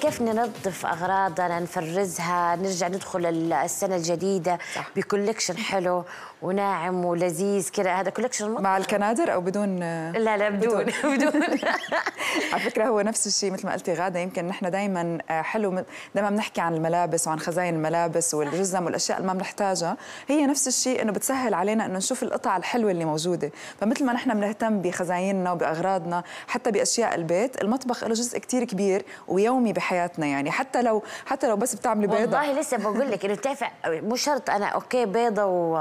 كيف ننظف اغراضنا نفرزها نرجع ندخل السنه الجديده بكولكشن حلو وناعم ولذيذ كذا هذا كولكشن مع الكنادر او بدون لا لا بدون بدون, على فكره هو نفس الشيء مثل ما قلتي غاده يمكن نحن دائما آه، حلو دائما بنحكي عن الملابس وعن خزاين الملابس والجزم والاشياء اللي ما بنحتاجها هي نفس الشيء انه بتسهل علينا انه نشوف القطع الحلوه اللي موجوده فمثل ما نحن بنهتم بخزايننا وباغراضنا حتى باشياء البيت المطبخ له جزء كثير كبير ويومي بحاجة حياتنا يعني حتى لو حتى لو بس بتعملي بيضه والله لسه بقول لك انه تافه مو شرط انا اوكي بيضه و...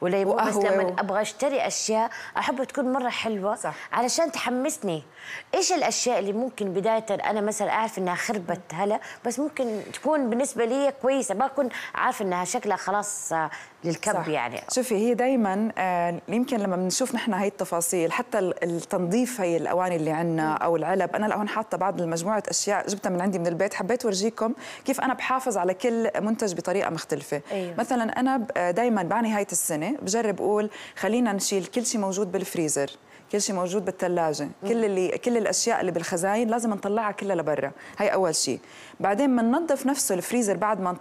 وليمون بس لما و... ابغى اشتري اشياء احب تكون مره حلوه صح. علشان تحمسني ايش الاشياء اللي ممكن بدايه انا مثلا اعرف انها خربت هلا بس ممكن تكون بالنسبه لي كويسه ما اكون عارف انها شكلها خلاص للكب صح. يعني شوفي هي دائما آه يمكن لما بنشوف نحن هي التفاصيل حتى التنظيف هي الاواني اللي عندنا او العلب انا الان حاطه بعض المجموعه اشياء جبتها من عندي من البيت حبيت اورجيكم كيف انا بحافظ على كل منتج بطريقه مختلفه أيوه. مثلا انا آه، دائما نهايه السنه بجرب اقول خلينا نشيل كل شيء موجود بالفريزر كل شيء موجود بالثلاجه كل اللي كل الاشياء اللي بالخزاين لازم نطلعها كلها لبرا هي اول شيء بعدين بننظف نفسه الفريزر بعد ما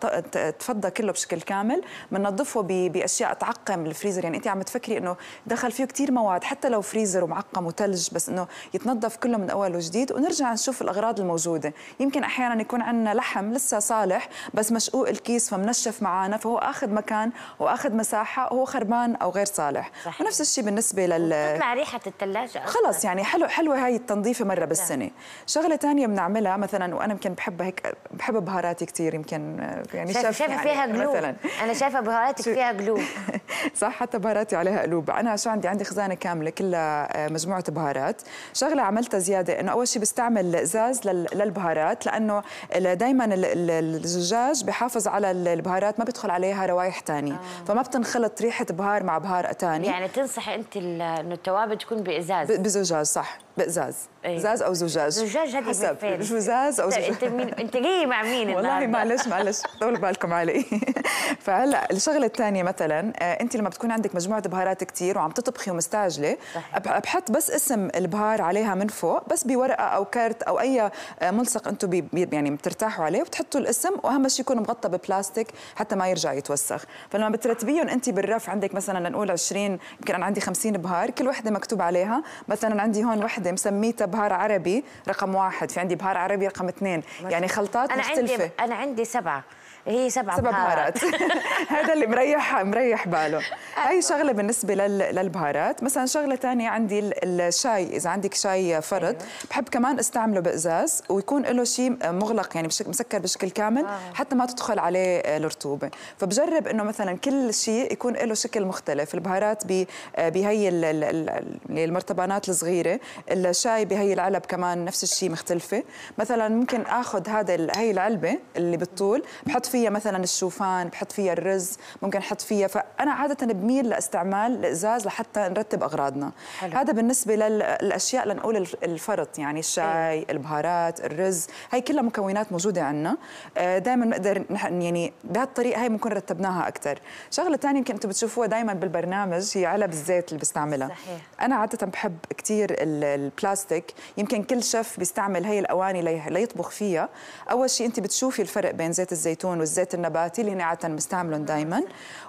تفضى كله بشكل كامل بننظفه باشياء تعقم الفريزر يعني انت عم تفكري انه دخل فيه كثير مواد حتى لو فريزر ومعقم وثلج بس انه يتنظف كله من اول وجديد ونرجع نشوف الاغراض الموجوده يمكن احيانا يكون عندنا لحم لسه صالح بس مشقوق الكيس فمنشف معانا فهو اخذ مكان واخذ مساحه وهو خربان او غير صالح صحيح. ونفس الشيء بالنسبه لل تطلع ريحه الت... الثلاجه خلص يعني حلو حلوه هاي التنظيفه مره بالسنه نعم. شغله ثانيه بنعملها مثلا وانا يمكن بحب هيك بحب بهاراتي كثير يمكن يعني شايفه شايفه يعني فيها قلوب مثلا. انا شايفه بهاراتك فيها قلوب صح حتى بهاراتي عليها قلوب انا شو عندي عندي خزانه كامله كلها آه، مجموعه بهارات شغله عملتها زياده انه اول شيء بستعمل ازاز للبهارات لانه دائما الزجاج بحافظ على البهارات ما بيدخل عليها روايح ثانيه آه. فما بتنخلط ريحه بهار مع بهار ثاني يعني تنصحي انت انه التوابل تكون بازاز بزجاج صح بازاز أيه. زاز او زجاج زجاج هذه حسب زجاج او طيب، زجاج انت مين انت جاي مع مين والله معلش معلش طول بالكم علي فهلا الشغله الثانيه مثلا آه، انت لما بتكون عندك مجموعه بهارات كثير وعم تطبخي ومستعجله بحط بس اسم البهار عليها من فوق بس بورقه او كارت او اي آه، ملصق انتم يعني بترتاحوا عليه وبتحطوا الاسم واهم شيء يكون مغطى ببلاستيك حتى ما يرجع يتوسخ فلما بترتبيهم انت بالرف عندك مثلا لنقول 20 يمكن انا عندي 50 بهار كل وحده مكتوب عليها عليها مثلا عندي هون وحده مسميتها بهار عربي رقم واحد في عندي بهار عربي رقم اثنين يعني خلطات أنا مختلفه عندي انا عندي سبعه هي سبع, سبع بهارات, هذا اللي مريح مريح باله هاي أه. شغله بالنسبه للبهارات مثلا شغله ثانيه عندي الشاي اذا عندك شاي فرد أيوه. بحب كمان استعمله بازاز ويكون له شيء مغلق يعني مسكر بشكل كامل آه. حتى ما تدخل عليه آه، الرطوبه فبجرب انه مثلا كل شيء يكون له شكل مختلف البهارات آه، بهي يعني المرتبانات الصغيره الشاي بهي العلب كمان نفس الشيء مختلفه مثلا ممكن اخذ هذا هي العلبه اللي بالطول بحط فيها مثلا الشوفان بحط فيها الرز ممكن احط فيها فانا عاده بميل لاستعمال الازاز لحتى نرتب اغراضنا حلو. هذا بالنسبه للاشياء لنقول الفرط يعني الشاي إيه. البهارات الرز هي كلها مكونات موجوده عندنا آه، دائما نقدر يعني بهالطريقه هي ممكن رتبناها اكثر شغله ثانيه يمكن انتم بتشوفوها دائما بالبرنامج هي علب الزيت اللي بستعملها صحيح. انا عاده بحب كثير البلاستيك يمكن كل شيف بيستعمل هي الاواني ليطبخ فيها اول شيء انت بتشوفي الفرق بين زيت الزيتون والزيت النباتي اللي هن عاده بنستعملهم دائما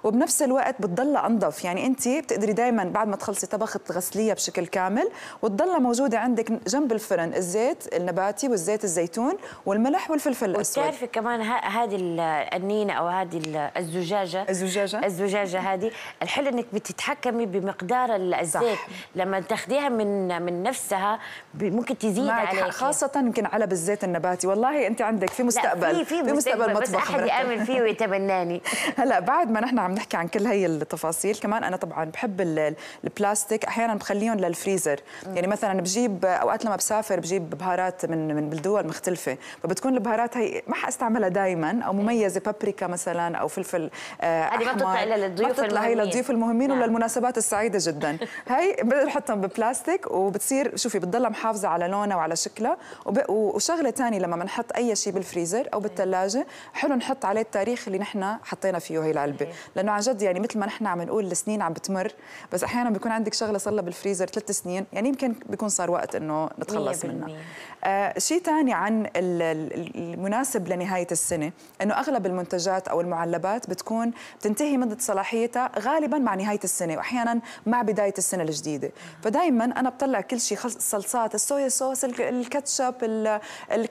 وبنفس الوقت بتضلها انظف يعني انت بتقدري دائما بعد ما تخلصي طبخ تغسليها بشكل كامل وتضلها موجوده عندك جنب الفرن الزيت النباتي والزيت الزيتون والملح والفلفل الاسود وبتعرفي كمان هذه القنينه او هذه الزجاجه الزجاجه الزجاجه هذه الحلو انك بتتحكمي بمقدار الزيت صح. لما تاخديها من من نفسها ممكن تزيد عليك خاصه يمكن علب الزيت النباتي والله انت عندك في مستقبل في, مستقبل, مستقبل مطبخ يامل فيه ويتبناني هلا بعد ما نحن عم نحكي عن كل هي التفاصيل كمان انا طبعا بحب البلاستيك احيانا بخليهم للفريزر يعني مثلا بجيب اوقات لما بسافر بجيب بهارات من من دول مختلفه فبتكون البهارات هي ما حاستعملها دائما او مميزه بابريكا مثلا او فلفل آه، هذه ما بتطلع للضيوف بتطلع هي للضيوف المهمين نعم. وللمناسبات السعيده جدا هي بنحطهم ببلاستيك وبتصير شوفي بتضلها محافظه على لونها وعلى شكلها وشغله ثانيه لما بنحط اي شيء بالفريزر او بالثلاجه حلو نحط بنحط عليه التاريخ اللي نحن حطينا فيه هي العلبه إيه. لانه عن جد يعني مثل ما نحن عم نقول السنين عم بتمر بس احيانا بيكون عندك شغله صار بالفريزر ثلاث سنين يعني يمكن بيكون صار وقت انه نتخلص منها آه شيء ثاني عن المناسب لنهايه السنه انه اغلب المنتجات او المعلبات بتكون بتنتهي مده صلاحيتها غالبا مع نهايه السنه واحيانا مع بدايه السنه الجديده إيه. فدائما انا بطلع كل شيء الصلصات الصويا صوص الكاتشب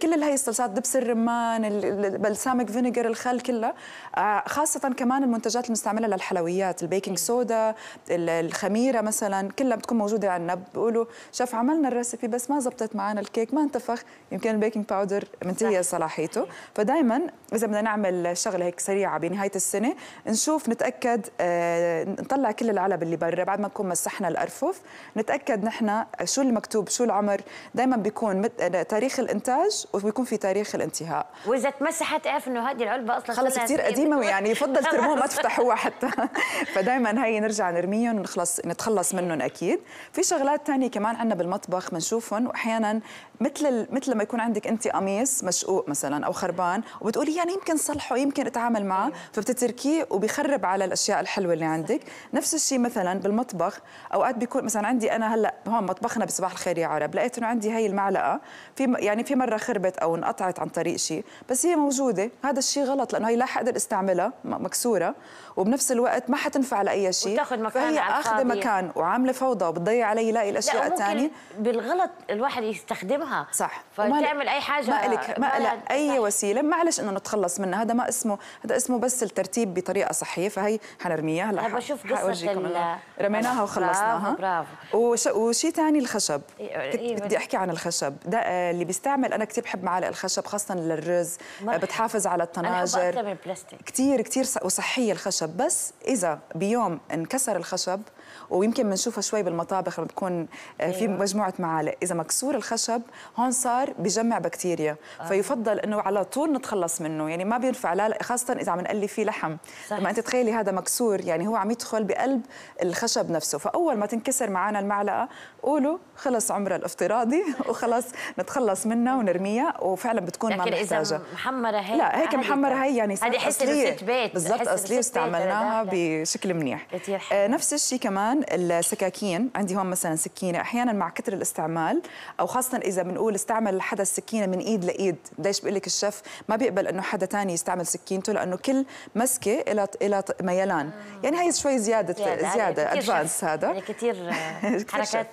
كل هي الصلصات دبس الرمان البلسامك فينيجر الخل كلها آه، خاصه كمان المنتجات المستعمله للحلويات البيكنج سودا الخميره مثلا كلها بتكون موجوده عندنا بيقولوا شاف عملنا الريسبي بس ما زبطت معنا الكيك ما انتفخ يمكن البيكنج باودر منتهية صلاحيته فدائما اذا بدنا نعمل شغله هيك سريعه بنهايه السنه نشوف نتاكد آه، نطلع كل العلب اللي برا بعد ما نكون مسحنا الارفف نتاكد نحن شو المكتوب شو العمر دائما بيكون تاريخ الانتاج وبيكون في تاريخ الانتهاء واذا تمسحت اعرف انه هذه العلبه اصلا خلص كتير قديمه ويعني يفضل ترموها ما تفتحوها حتى فدائما هي نرجع نرميهم ونخلص نتخلص منهم اكيد في شغلات ثانيه كمان عندنا بالمطبخ بنشوفهم واحيانا مثل مثل ما يكون عندك انت قميص مشقوق مثلا او خربان وبتقولي يعني يمكن صلحه يمكن اتعامل معه أيوة. فبتتركيه وبيخرب على الاشياء الحلوه اللي عندك نفس الشيء مثلا بالمطبخ اوقات بيكون مثلا عندي انا هلا هون مطبخنا بصباح الخير يا عرب لقيت انه عندي هي المعلقه في يعني في مره خربت او انقطعت عن طريق شيء بس هي موجوده هذا الشيء غلط لانه هي لا حقدر استعملها مكسوره وبنفس الوقت ما حتنفع لاي شيء وتاخذ مكان فهي اخذ مكان وعامله فوضى وبتضيع علي لاقي الاشياء الثانيه بالغلط الواحد يستخدمها صح فتعمل اي حاجه ما لك ما لا اي صح. وسيله معلش انه نتخلص منها هذا ما اسمه هذا اسمه بس الترتيب بطريقه صحيه فهي حنرميها هلا بشوف قصه رميناها وخلصناها برافو وش... وشيء ثاني الخشب إيه، إيه، بدي إيه. احكي عن الخشب ده آه، اللي بيستعمل انا كثير بحب معالق الخشب خاصه للرز بتحافظ على التناغم حجر كثير كثير وصحيه الخشب بس اذا بيوم انكسر الخشب ويمكن بنشوفها شوي بالمطابخ لما تكون آه، في أيوة. مجموعه معالق اذا مكسور الخشب هون صار بجمع بكتيريا آه. فيفضل انه على طول نتخلص منه يعني ما بينفع لا خاصه اذا عم نقلي فيه لحم لما انت تخيلي هذا مكسور يعني هو عم يدخل بقلب الخشب نفسه فاول ما تنكسر معنا المعلقه قولوا خلص عمرها الافتراضي وخلص نتخلص منها ونرميها وفعلا بتكون ما إذا محمره هي لا هيك محمره هي يعني صارت بيت بالضبط اصليه استعملناها بشكل منيح آه نفس الشيء كمان كمان السكاكين عندي هون مثلا سكينه احيانا مع كثر الاستعمال او خاصه اذا بنقول استعمل حدا السكينه من ايد لايد ليش بقول لك الشيف ما بيقبل انه حدا تاني يستعمل سكينته لانه كل مسكه لها لها ميلان يعني هي شوي زياده زياده, يعني ادفانس هذا يعني كثير حركات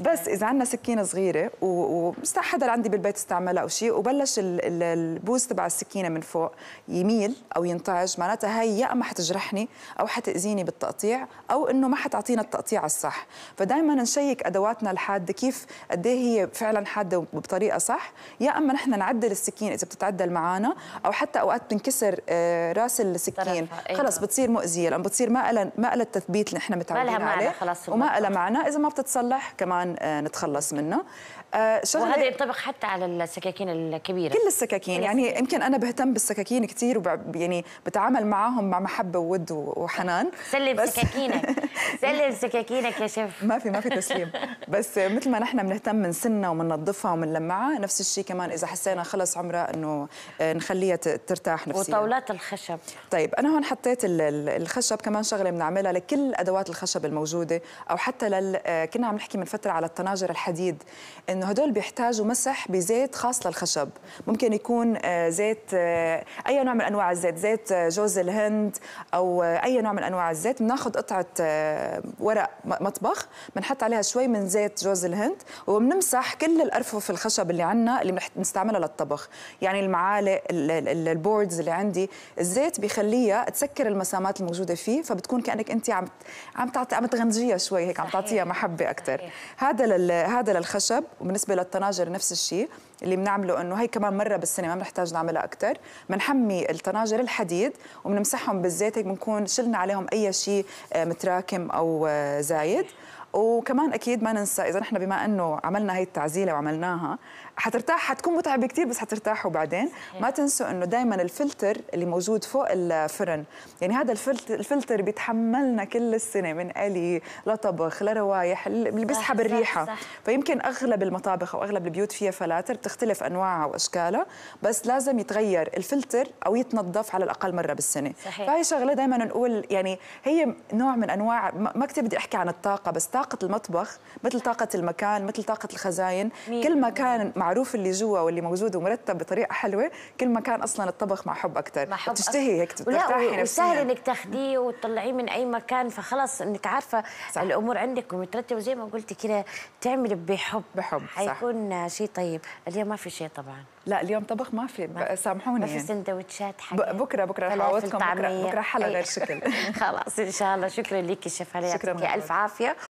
بس اذا عندنا سكينه صغيره وحدا عندي بالبيت استعملها او شيء وبلش البوز تبع السكينه من فوق يميل او ينطعج معناتها هي يا اما حتجرحني او حتاذيني بالتقطيع او انه ما حتعطيني تعطينا التقطيع الصح فدائما نشيك ادواتنا الحاده كيف قد إيه هي فعلا حاده وبطريقه صح يا اما نحن نعدل السكين اذا بتتعدل معنا او حتى اوقات بنكسر آه، راس السكين أيوة. خلص بتصير مؤذيه لان بتصير ما لها ما لها التثبيت اللي نحن متعودين عليه خلاص وما لها معنى اذا ما بتتصلح كمان آه، نتخلص منها آه وهذا ينطبق حتى على السكاكين الكبيره كل السكاكين يعني يمكن انا بهتم بالسكاكين كثير وب... يعني بتعامل معاهم مع محبه وود وحنان سلم سكاكينك سلم سكاكينك يا شيف ما في ما في تسليم بس مثل ما نحن بنهتم من سنة ومننظفها وبنلمعها نفس الشيء كمان اذا حسينا خلص عمرها انه آه، نخليها ترتاح نفسيا وطاولات الخشب طيب انا هون حطيت الخشب كمان شغله بنعملها لكل ادوات الخشب الموجوده او حتى لل... آه، كنا عم نحكي من فتره على الطناجر الحديد انه هدول بيحتاجوا مسح بزيت خاص للخشب ممكن يكون آه، زيت اي نوع من انواع الزيت زيت جوز الهند او اي نوع من انواع الزيت بناخذ قطعه آه، ورق مطبخ بنحط عليها شوي من زيت جوز الهند وبنمسح كل الارفف الخشب اللي عندنا اللي بنستعملها للطبخ يعني المعالق البوردز اللي عندي الزيت بخليها تسكر المسامات الموجوده فيه فبتكون كانك انت عم عم تعطي عم تغنجيها شوي هيك عم تعطيها محبه اكثر هذا هذا للخشب وبالنسبه للطناجر نفس الشيء اللي بنعمله انه هي كمان مره بالسنه ما بنحتاج نعملها اكثر بنحمي الطناجر الحديد وبنمسحهم بالزيت هيك بنكون شلنا عليهم اي شيء آه، متراكم او آه، زايد وكمان اكيد ما ننسى اذا نحن بما انه عملنا هي التعزيله وعملناها حترتاح حتكون متعبه كثير بس حترتاحوا بعدين ما تنسوا انه دائما الفلتر اللي موجود فوق الفرن يعني هذا الفلتر بيتحملنا كل السنه من قلي لطبخ لروايح اللي بيسحب الريحه فيمكن اغلب المطابخ او اغلب البيوت فيها فلاتر بتختلف انواعها واشكالها بس لازم يتغير الفلتر او يتنظف على الاقل مره بالسنه فهي شغله دائما نقول يعني هي نوع من انواع ما كثير بدي احكي عن الطاقه بس طاقه المطبخ مثل طاقه المكان مثل طاقه الخزاين كل مكان مع المعروف اللي جوا واللي موجود ومرتب بطريقه حلوه كل ما كان اصلا الطبخ مع حب اكثر مع حب بتشتهي هيك بترتاحي نفسيا وسهل انك تاخذيه وتطلعيه من اي مكان فخلص انك عارفه صح. الامور عندك ومترتبه وزي ما قلتي كده تعملي بحب بحب حيكون شيء طيب اليوم ما في شيء طبعا لا اليوم طبخ ما في سامحوني ما في سندوتشات حاجه بكره بكره رح اعوضكم بكره بكره حلا إيه. غير شكل خلاص ان شاء الله شكرا لك شيف علي يعطيك الف عافيه